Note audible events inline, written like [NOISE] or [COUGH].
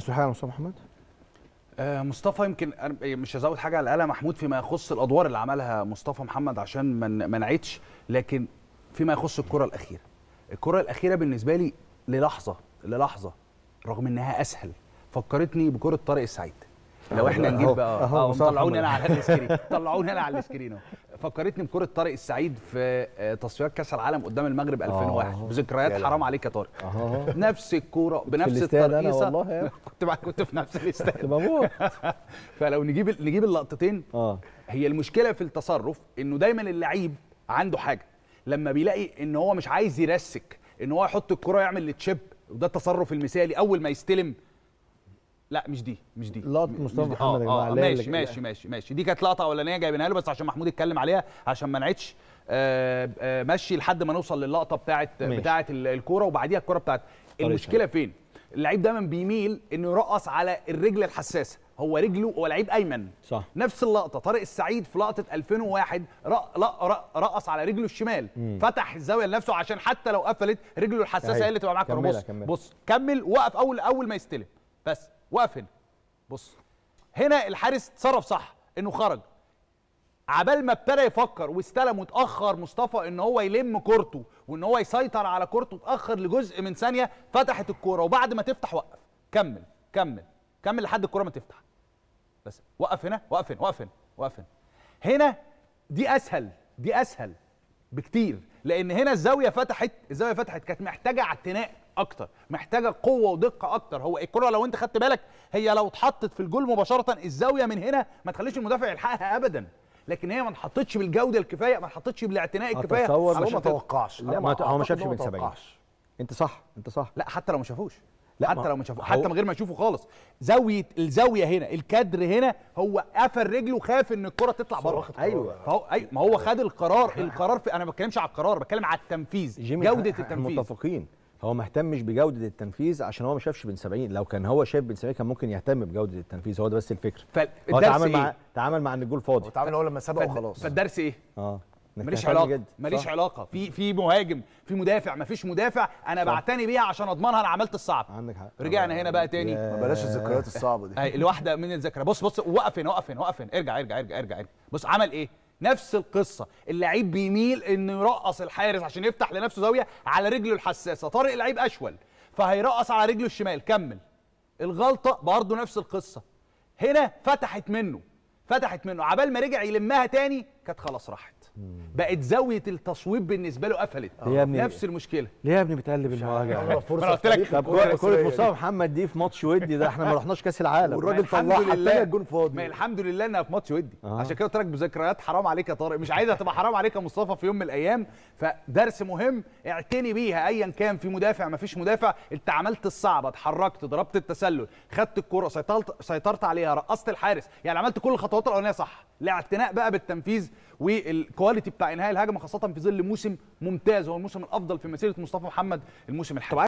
عايز حاجه يا مصطفى محمد آه، مصطفى يمكن مش هزود حاجه على الاله محمود فيما يخص الادوار اللي عملها مصطفى محمد عشان ما نعيدش لكن فيما يخص الكره الاخيره الكره الاخيره بالنسبه لي للحظه للحظه رغم انها اسهل فكرتني بكره طارق السعيد لو احنا نجيب بقى اه طلعوني انا على السكرين طلعوني انا على السكرين اهو فكرتني بكره طارق السعيد في آه، تصفيات كاس العالم قدام المغرب 2001 آه بذكريات حرام عليك يا طارق آه نفس الكوره بنفس الترقيصه والله [LAUGHS] كنت كنت في نفس الاستاد كنت بموت [LAUGHS] فلو نجيب نجيب اللقطتين آه هي المشكله في التصرف انه دايما اللعيب عنده حاجه لما بيلاقي ان هو مش عايز يرسك ان هو يحط الكره يعمل التشيب وده التصرف المثالي اول ما يستلم لا مش دي مش دي لقطه مصطفى محمد آه, آه, آه ماشي ماشي ماشي ماشي دي كانت لقطه اولانيه جايبينها له بس عشان محمود اتكلم عليها عشان ما نعيدش آه، آه، مشي لحد ما نوصل للقطه بتاعه بتاعه الكوره وبعديها الكوره بتاعه المشكله فين اللعيب دايما بيميل انه يرقص على الرجل الحساسه هو رجله هو لعيب ايمن صح نفس اللقطه طارق السعيد في لقطه 2001 رق رق رق رقص على رجله الشمال مم. فتح الزاويه لنفسه عشان حتى لو قفلت رجله الحساسه هي اللي تبقى معاك بص كمل وقف اول اول ما يستلم بس وقف هنا بص هنا الحارس اتصرف صح انه خرج عبال ما ابتدى يفكر واستلم واتاخر مصطفى ان هو يلم كورته وان هو يسيطر على كورته اتاخر لجزء من ثانيه فتحت الكوره وبعد ما تفتح وقف كمل كمل كمل لحد الكوره ما تفتح بس وقف هنا وقف هنا وقف هنا وقف هنا هنا دي اسهل دي اسهل بكتير لان هنا الزاويه فتحت الزاويه فتحت كانت محتاجه اعتناء اكتر محتاجه قوه ودقه اكتر هو الكره لو انت خدت بالك هي لو اتحطت في الجول مباشره الزاويه من هنا ما تخليش المدافع يلحقها ابدا لكن هي ما اتحطتش بالجوده الكفايه ما اتحطتش بالاعتناء الكفايه اتصور هو ما توقعش لا ما هو ما شافش من 70 انت صح انت صح لا حتى لو ما شافوش لا حتى لو ما شافوش حتى من غير ما يشوفه خالص زاويه الزاويه هنا الكادر هنا هو قفل رجله وخاف ان الكره تطلع بره ايوه فهو أيوة ما هو خد القرار القرار في انا ما بتكلمش على القرار بتكلم على التنفيذ جوده التنفيذ متفقين هو ما اهتمش بجوده التنفيذ عشان هو ما شافش بن سبعين لو كان هو شاف بن سبعين كان ممكن يهتم بجوده التنفيذ هو ده بس الفكره فالدرس هو تعامل إيه؟ مع تعامل مع ان الجول فاضي تعامل هو لما سبقه وخلاص فالدرس ايه اه ماليش علاقه ماليش علاقه في في مهاجم في مدافع ما فيش مدافع انا صح. بعتني بيها عشان اضمنها انا عملت الصعب عندك حق رجعنا هنا بقى تاني ما بلاش الذكريات الصعبه دي الواحده من الذكريات بص بص وقف هنا وقف هنا وقف هنا ارجع ارجع ارجع ارجع, ارجع. بص عمل ايه نفس القصه اللعيب بيميل انه يرقص الحارس عشان يفتح لنفسه زاويه على رجله الحساسه طارق لعيب اشول فهيرقص على رجله الشمال كمل الغلطه برضه نفس القصه هنا فتحت منه فتحت منه عبال ما رجع يلمها تاني كانت خلاص راحت بقت زاويه التصويب بالنسبه له قفلت نفس المشكله ليه يا ابني بتقلب المواجهه فرصه قلت لك كره مصطفى محمد دي في ماتش ودي ده احنا ما رحناش كاس العالم والراجل طلع حتى الجون فاضي ما الحمد لله انها في ماتش ودي آه. عشان كده قلت لك بذكريات حرام عليك يا طارق مش عايزها تبقى حرام عليك يا مصطفى في يوم من الايام فدرس مهم اعتني بيها ايا كان في مدافع ما فيش مدافع انت عملت الصعبه اتحركت ضربت التسلل خدت الكره سيطرت سيطرت عليها رقصت الحارس يعني عملت كل الخطوات الاولانيه صح الاعتناء بقى بالتنفيذ والكره الكواليتي بتاع انهاء الهجمه خاصه في ظل موسم ممتاز هو الموسم الافضل في مسيره مصطفى محمد الموسم الحالي